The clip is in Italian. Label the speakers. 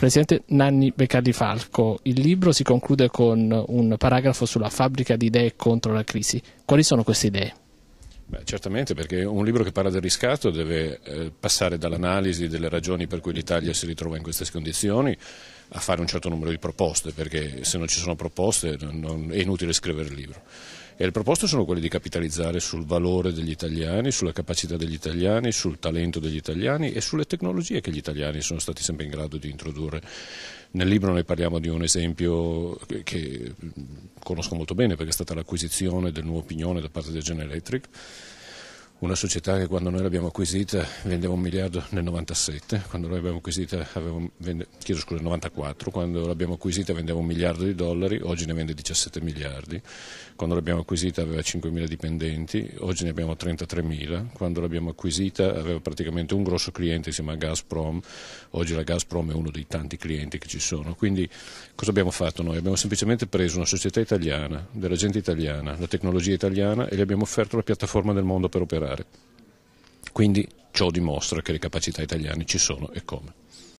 Speaker 1: presidente Nanni Beccardi Falco. Il libro si conclude con un paragrafo sulla fabbrica di idee contro la crisi. Quali sono queste idee?
Speaker 2: Beh, certamente, perché un libro che parla del riscatto deve eh, passare dall'analisi delle ragioni per cui l'Italia si ritrova in queste condizioni a fare un certo numero di proposte, perché se non ci sono proposte non, è inutile scrivere il libro. E le proposte sono quelle di capitalizzare sul valore degli italiani, sulla capacità degli italiani, sul talento degli italiani e sulle tecnologie che gli italiani sono stati sempre in grado di introdurre. Nel libro noi parliamo di un esempio che conosco molto bene perché è stata l'acquisizione del nuovo pignone da parte di General Electric una società che quando noi l'abbiamo acquisita vendeva un miliardo nel 97, quando noi l'abbiamo acquisita avevo, vende, chiedo scusa, nel 94, quando l'abbiamo acquisita vendeva un miliardo di dollari, oggi ne vende 17 miliardi, quando l'abbiamo acquisita aveva 5 mila dipendenti, oggi ne abbiamo 33 mila, quando l'abbiamo acquisita aveva praticamente un grosso cliente che si chiama Gazprom, oggi la Gazprom è uno dei tanti clienti che ci sono, quindi cosa abbiamo fatto noi? Abbiamo semplicemente preso una società italiana, della gente italiana, la tecnologia italiana e gli abbiamo offerto la piattaforma del mondo per operare particolare. Quindi ciò dimostra che le capacità italiane ci sono e come.